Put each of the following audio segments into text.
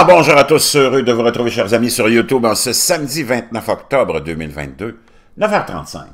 Ah, bonjour à tous, heureux de vous retrouver, chers amis, sur YouTube en ce samedi 29 octobre 2022, 9h35,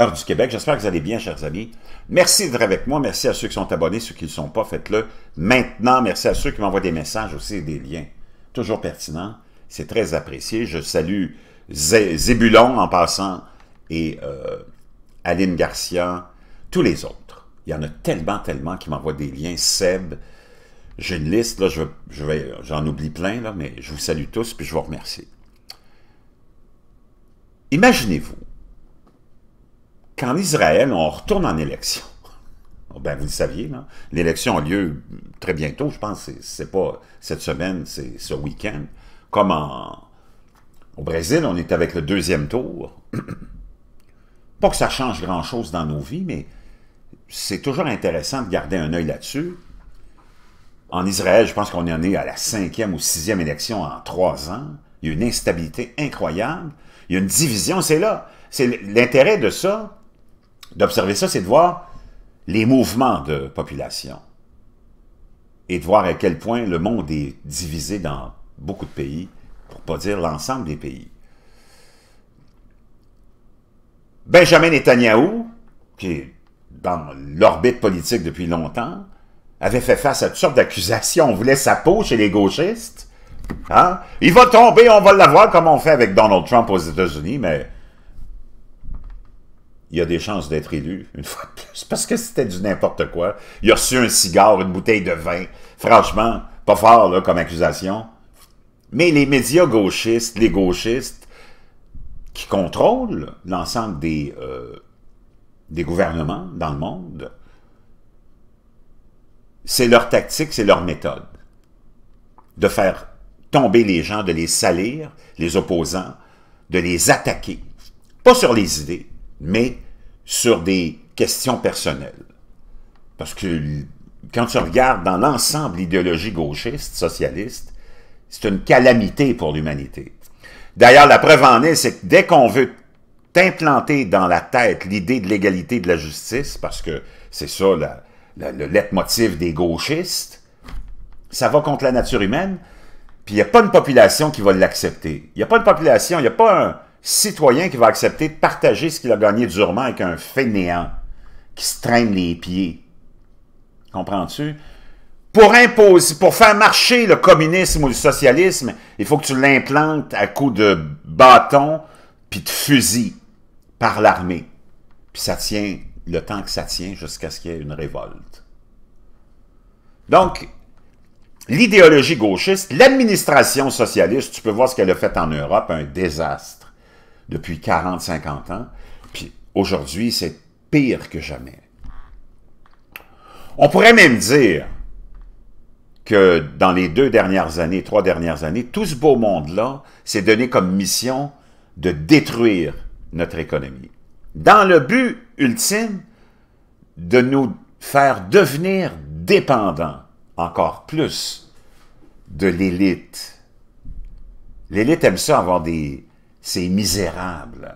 heure du Québec. J'espère que vous allez bien, chers amis. Merci d'être avec moi. Merci à ceux qui sont abonnés, ceux qui ne le sont pas, faites-le maintenant. Merci à ceux qui m'envoient des messages aussi des liens. Toujours pertinent. C'est très apprécié. Je salue Zébulon en passant et euh, Aline Garcia, tous les autres. Il y en a tellement, tellement qui m'envoient des liens. Seb, j'ai une liste, là, je, vais, j'en oublie plein, là, mais je vous salue tous, puis je vous remercie. Imaginez-vous qu'en Israël, on retourne en élection. Oh, ben, vous le saviez, l'élection a lieu très bientôt, je pense, c'est pas cette semaine, c'est ce week-end. Comme au Brésil, on est avec le deuxième tour. pas que ça change grand-chose dans nos vies, mais c'est toujours intéressant de garder un œil là-dessus. En Israël, je pense qu'on en est à la cinquième ou sixième élection en trois ans. Il y a une instabilité incroyable. Il y a une division, c'est là. C'est l'intérêt de ça, d'observer ça, c'est de voir les mouvements de population et de voir à quel point le monde est divisé dans beaucoup de pays, pour pas dire l'ensemble des pays. Benjamin Netanyahu, qui est dans l'orbite politique depuis longtemps, avait fait face à toutes sortes d'accusations. On voulait sa peau chez les gauchistes. Hein? Il va tomber, on va l'avoir comme on fait avec Donald Trump aux États-Unis, mais il y a des chances d'être élu, une fois de plus, parce que c'était du n'importe quoi. Il a reçu un cigare, une bouteille de vin. Franchement, pas fort comme accusation. Mais les médias gauchistes, les gauchistes qui contrôlent l'ensemble des, euh, des gouvernements dans le monde, c'est leur tactique, c'est leur méthode. De faire tomber les gens, de les salir, les opposants, de les attaquer. Pas sur les idées, mais sur des questions personnelles. Parce que quand tu regardes dans l'ensemble l'idéologie gauchiste, socialiste, c'est une calamité pour l'humanité. D'ailleurs, la preuve en est, c'est que dès qu'on veut implanter dans la tête l'idée de l'égalité de la justice, parce que c'est ça la, le, le leitmotiv des gauchistes, ça va contre la nature humaine, puis il n'y a pas une population qui va l'accepter. Il n'y a pas de population, il n'y a pas un citoyen qui va accepter de partager ce qu'il a gagné durement avec un fainéant qui se traîne les pieds. Comprends-tu? Pour imposer, pour faire marcher le communisme ou le socialisme, il faut que tu l'implantes à coups de bâton puis de fusil par l'armée. Puis ça tient le temps que ça tient jusqu'à ce qu'il y ait une révolte. Donc, l'idéologie gauchiste, l'administration socialiste, tu peux voir ce qu'elle a fait en Europe, un désastre depuis 40-50 ans, puis aujourd'hui, c'est pire que jamais. On pourrait même dire que dans les deux dernières années, trois dernières années, tout ce beau monde-là s'est donné comme mission de détruire notre économie dans le but ultime de nous faire devenir dépendants encore plus de l'élite. L'élite aime ça avoir des... ces misérables.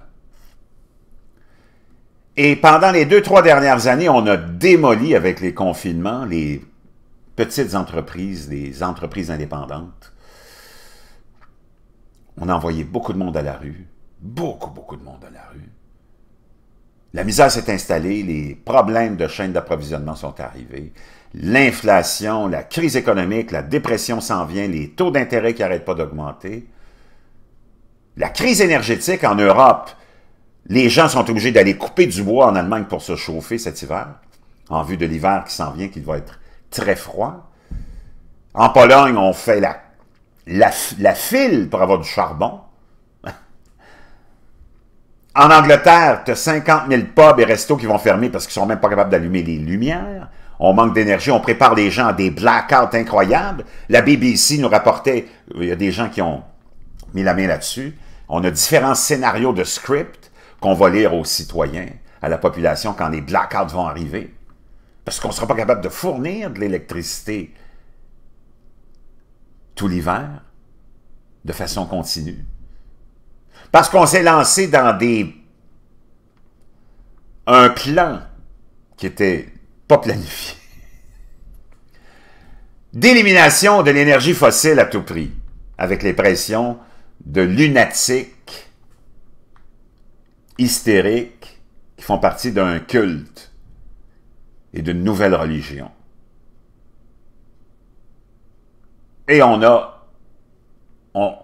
Et pendant les deux, trois dernières années, on a démoli avec les confinements les petites entreprises, les entreprises indépendantes. On a envoyé beaucoup de monde à la rue, beaucoup, beaucoup de monde à la rue. La misère s'est installée, les problèmes de chaîne d'approvisionnement sont arrivés, l'inflation, la crise économique, la dépression s'en vient, les taux d'intérêt qui n'arrêtent pas d'augmenter. La crise énergétique en Europe, les gens sont obligés d'aller couper du bois en Allemagne pour se chauffer cet hiver, en vue de l'hiver qui s'en vient, qui va être très froid. En Pologne, on fait la, la file pour avoir du charbon. En Angleterre, tu as 50 000 pubs et restos qui vont fermer parce qu'ils sont même pas capables d'allumer les lumières. On manque d'énergie, on prépare les gens à des blackouts incroyables. La BBC nous rapportait, il y a des gens qui ont mis la main là-dessus. On a différents scénarios de script qu'on va lire aux citoyens, à la population quand les blackouts vont arriver. Parce qu'on ne sera pas capable de fournir de l'électricité tout l'hiver de façon continue. Parce qu'on s'est lancé dans des... un plan qui était pas planifié. D'élimination de l'énergie fossile à tout prix, avec les pressions de lunatiques, hystériques, qui font partie d'un culte et d'une nouvelle religion. Et on a, on,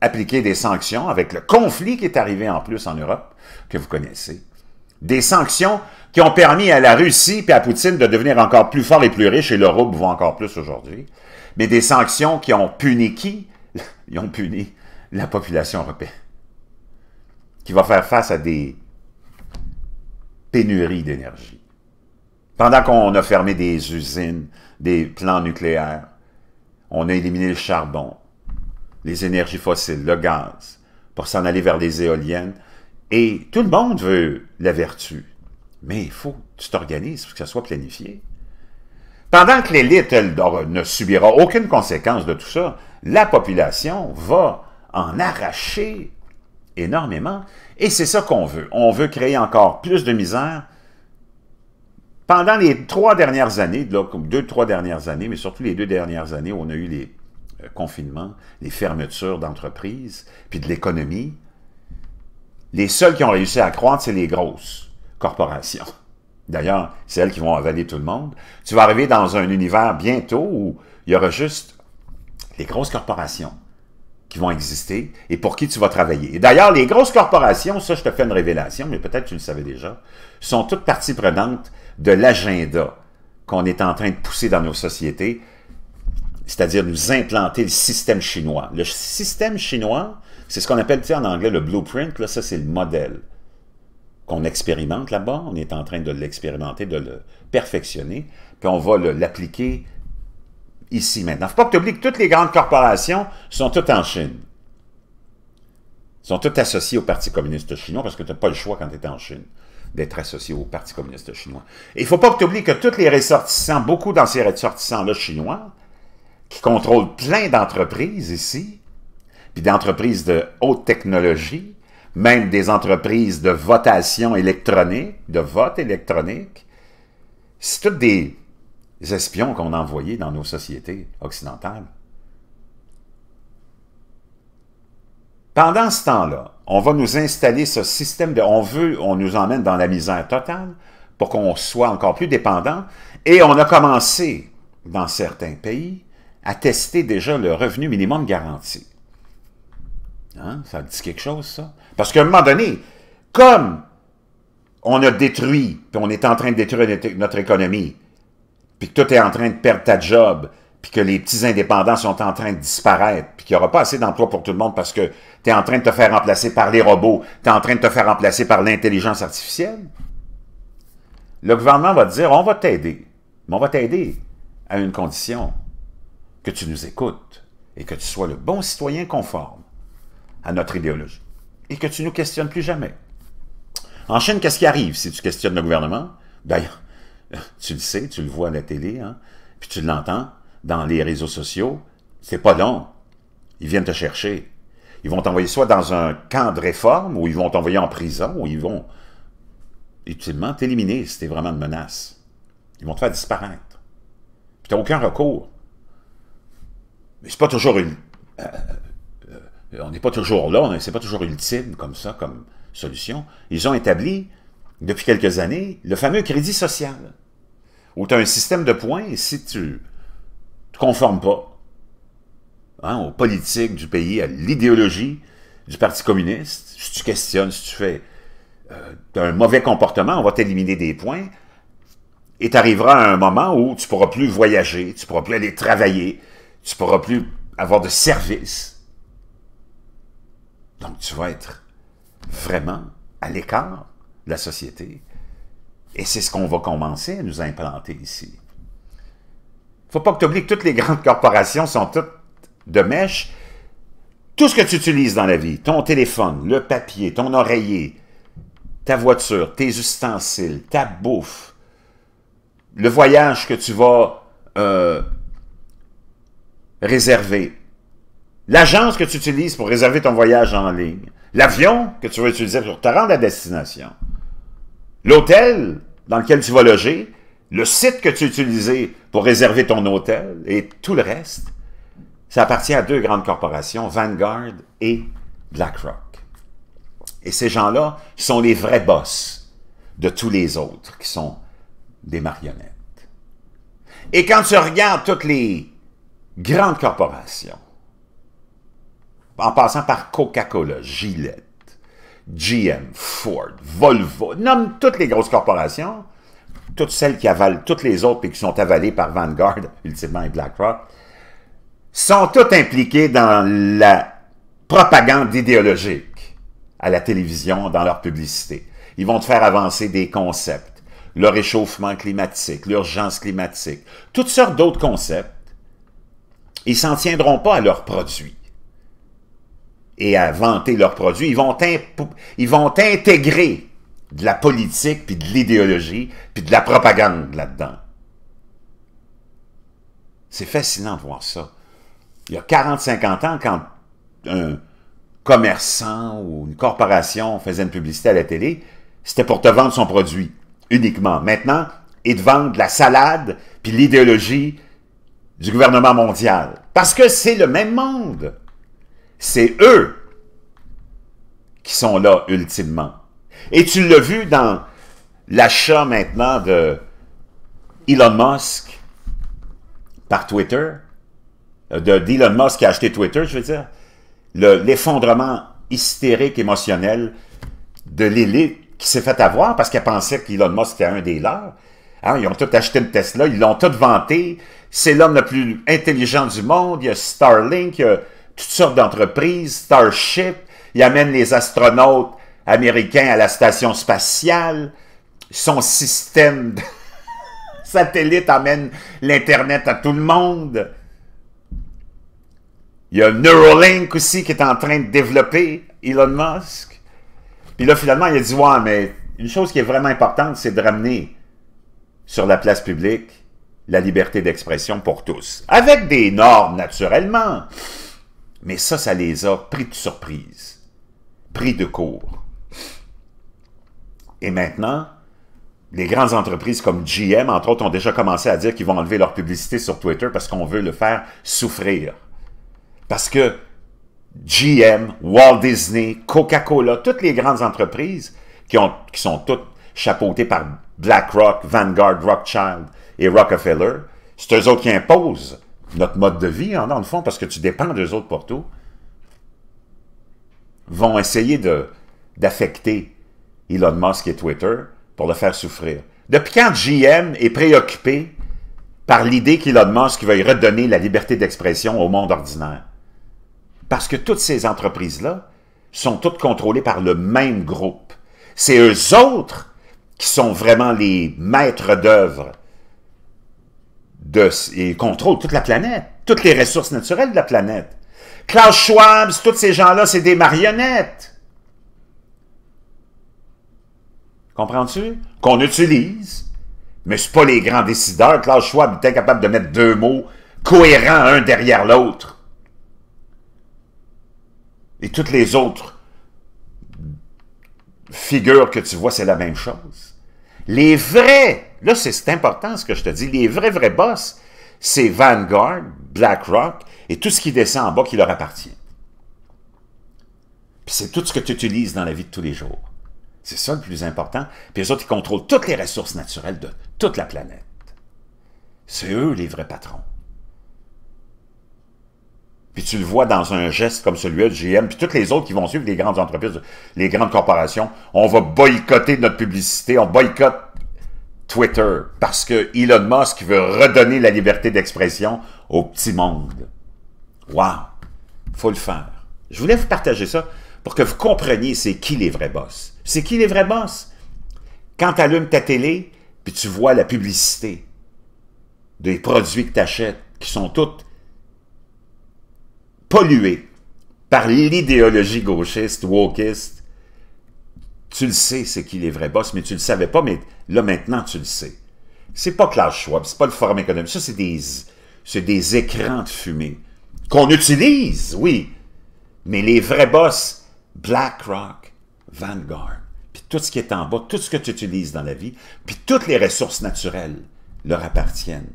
appliquer des sanctions avec le conflit qui est arrivé en plus en Europe, que vous connaissez. Des sanctions qui ont permis à la Russie et à Poutine de devenir encore plus fort et plus riche, et l'Europe va encore plus aujourd'hui. Mais des sanctions qui ont puni qui? Ils ont puni la population européenne, qui va faire face à des pénuries d'énergie. Pendant qu'on a fermé des usines, des plans nucléaires, on a éliminé le charbon, les énergies fossiles, le gaz, pour s'en aller vers les éoliennes. Et tout le monde veut la vertu. Mais il faut que tu t'organises pour que ça soit planifié. Pendant que l'élite, elle, ne subira aucune conséquence de tout ça, la population va en arracher énormément. Et c'est ça qu'on veut. On veut créer encore plus de misère. Pendant les trois dernières années, deux, trois dernières années, mais surtout les deux dernières années, on a eu les, euh, confinement, les fermetures d'entreprises, puis de l'économie, les seules qui ont réussi à croître, c'est les grosses corporations. D'ailleurs, c'est elles qui vont avaler tout le monde. Tu vas arriver dans un univers bientôt où il y aura juste les grosses corporations qui vont exister et pour qui tu vas travailler. d'ailleurs, les grosses corporations, ça je te fais une révélation, mais peut-être tu le savais déjà, sont toutes parties prenantes de l'agenda qu'on est en train de pousser dans nos sociétés c'est-à-dire nous implanter le système chinois. Le système chinois, c'est ce qu'on appelle en anglais le blueprint, là, ça c'est le modèle qu'on expérimente là-bas, on est en train de l'expérimenter, de le perfectionner, puis on va l'appliquer ici maintenant. Faut pas que tu oublies que toutes les grandes corporations sont toutes en Chine. sont toutes associées au Parti communiste chinois parce que tu n'as pas le choix quand tu es en Chine d'être associé au Parti communiste chinois. Et il ne faut pas que tu oublies que tous les ressortissants, beaucoup dans ces ressortissants-là chinois, qui contrôle plein d'entreprises ici, puis d'entreprises de haute technologie, même des entreprises de votation électronique, de vote électronique. C'est tous des espions qu'on a envoyés dans nos sociétés occidentales. Pendant ce temps-là, on va nous installer ce système de... On veut, on nous emmène dans la misère totale pour qu'on soit encore plus dépendant. Et on a commencé, dans certains pays, à tester déjà le revenu minimum garanti. Hein? Ça dit quelque chose, ça? Parce qu'à un moment donné, comme on a détruit, puis on est en train de détruire notre économie, puis que tout est en train de perdre ta job, puis que les petits indépendants sont en train de disparaître, puis qu'il n'y aura pas assez d'emplois pour tout le monde parce que tu es en train de te faire remplacer par les robots, tu es en train de te faire remplacer par l'intelligence artificielle, le gouvernement va te dire, on va t'aider, mais on va t'aider à une condition, que tu nous écoutes et que tu sois le bon citoyen conforme à notre idéologie et que tu nous questionnes plus jamais. En Chine, qu'est-ce qui arrive si tu questionnes le gouvernement? D'ailleurs, tu le sais, tu le vois à la télé, hein, puis tu l'entends dans les réseaux sociaux. C'est pas long. Ils viennent te chercher. Ils vont t'envoyer soit dans un camp de réforme, ou ils vont t'envoyer en prison, ou ils vont utilement t'éliminer si es vraiment une menace. Ils vont te faire disparaître. Puis n'as aucun recours c'est pas toujours une... Euh, euh, on n'est pas toujours là, c'est pas toujours ultime comme ça, comme solution. Ils ont établi, depuis quelques années, le fameux crédit social, où tu as un système de points et si tu te conformes pas hein, aux politiques du pays, à l'idéologie du Parti communiste, si tu questionnes, si tu fais euh, un mauvais comportement, on va t'éliminer des points, et tu arriveras à un moment où tu pourras plus voyager, tu pourras plus aller travailler, tu ne pourras plus avoir de service. Donc, tu vas être vraiment à l'écart de la société. Et c'est ce qu'on va commencer à nous implanter ici. Il ne faut pas que tu oublies que toutes les grandes corporations sont toutes de mèche. Tout ce que tu utilises dans la vie, ton téléphone, le papier, ton oreiller, ta voiture, tes ustensiles, ta bouffe, le voyage que tu vas euh, réservé, l'agence que tu utilises pour réserver ton voyage en ligne, l'avion que tu vas utiliser pour te rendre à destination, l'hôtel dans lequel tu vas loger, le site que tu utilises pour réserver ton hôtel et tout le reste, ça appartient à deux grandes corporations, Vanguard et BlackRock. Et ces gens-là sont les vrais boss de tous les autres qui sont des marionnettes. Et quand tu regardes toutes les grandes corporations, en passant par Coca-Cola, Gillette, GM, Ford, Volvo, nomme toutes les grosses corporations, toutes celles qui avalent toutes les autres et qui sont avalées par Vanguard, ultimement, et BlackRock, sont toutes impliquées dans la propagande idéologique à la télévision, dans leur publicité. Ils vont faire avancer des concepts, le réchauffement climatique, l'urgence climatique, toutes sortes d'autres concepts ils s'en tiendront pas à leurs produits et à vanter leurs produits. Ils vont, ils vont intégrer de la politique, puis de l'idéologie, puis de la propagande là-dedans. C'est fascinant de voir ça. Il y a 40-50 ans, quand un commerçant ou une corporation faisait une publicité à la télé, c'était pour te vendre son produit, uniquement. Maintenant, ils te vendent de la salade, puis l'idéologie, du gouvernement mondial. Parce que c'est le même monde. C'est eux qui sont là, ultimement. Et tu l'as vu dans l'achat maintenant de Elon Musk par Twitter, euh, de Musk qui a acheté Twitter, je veux dire, l'effondrement hystérique émotionnel de l'élite qui s'est fait avoir parce qu'elle pensait qu'Elon Musk était un des leurs. Hein, ils ont tous acheté une Tesla, ils l'ont tous vanté. C'est l'homme le plus intelligent du monde. Il y a Starlink, il y a toutes sortes d'entreprises, Starship. Il amène les astronautes américains à la station spatiale. Son système de satellite amène l'Internet à tout le monde. Il y a Neuralink aussi qui est en train de développer Elon Musk. Puis là, finalement, il a dit, ouais, mais une chose qui est vraiment importante, c'est de ramener sur la place publique, la liberté d'expression pour tous. Avec des normes, naturellement. Mais ça, ça les a pris de surprise, pris de court. Et maintenant, les grandes entreprises comme GM, entre autres, ont déjà commencé à dire qu'ils vont enlever leur publicité sur Twitter parce qu'on veut le faire souffrir. Parce que GM, Walt Disney, Coca-Cola, toutes les grandes entreprises qui, sont toutes chapeautées par BlackRock, Vanguard, Rockchild et Rockefeller, c'est eux autres qui imposent notre mode de vie, en hein, dans le fond, parce que tu dépends d'eux autres pour tout, vont essayer d'affecter Elon Musk et Twitter pour le faire souffrir. Depuis quand GM est préoccupé par l'idée qu'Elon Musk veuille redonner la liberté d'expression au monde ordinaire? Parce que toutes ces entreprises-là sont toutes contrôlées par le même groupe. C'est eux autres qui sont vraiment les maîtres d'œuvre de, et contrôlent toute la planète, toutes les ressources naturelles de la planète. Klaus Schwab, tous ces gens-là, c'est des marionnettes. Comprends-tu? Qu'on utilise, mais ce pas les grands décideurs. Klaus Schwab était capable de mettre deux mots cohérents un derrière l'autre. Et toutes les autres figure que tu vois, c'est la même chose. Les vrais, là c'est important ce que je te dis, les vrais vrais boss, c'est Vanguard, BlackRock et tout ce qui descend en bas qui leur appartient. Puis c'est tout ce que tu utilises dans la vie de tous les jours. C'est ça le plus important. Puis les autres, ils contrôlent toutes les ressources naturelles de toute la planète. C'est eux les vrais patrons puis tu le vois dans un geste comme celui-là de GM, puis toutes les autres qui vont suivre les grandes entreprises, les grandes corporations, on va boycotter notre publicité, on boycotte Twitter, parce que Elon Musk veut redonner la liberté d'expression au petit monde. Wow! faut le faire. Je voulais vous partager ça pour que vous compreniez c'est qui les vrais boss. C'est qui les vrais boss? Quand tu allumes ta télé, puis tu vois la publicité des produits que tu achètes, qui sont toutes pollué par l'idéologie gauchiste, wokiste, tu le sais, c'est qui les vrais boss, mais tu le savais pas, mais là, maintenant, tu le sais. C'est pas Klaus Schwab, c'est pas le Forum économique. Ça, c'est des, des écrans de fumée qu'on utilise, oui. Mais les vrais boss, BlackRock, Vanguard, puis tout ce qui est en bas, tout ce que tu utilises dans la vie, puis toutes les ressources naturelles leur appartiennent,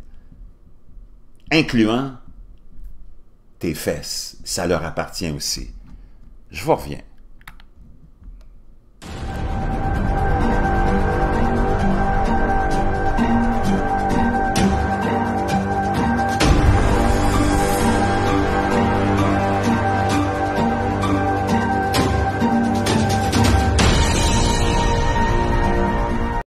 incluant tes fesses, ça leur appartient aussi. Je vous reviens.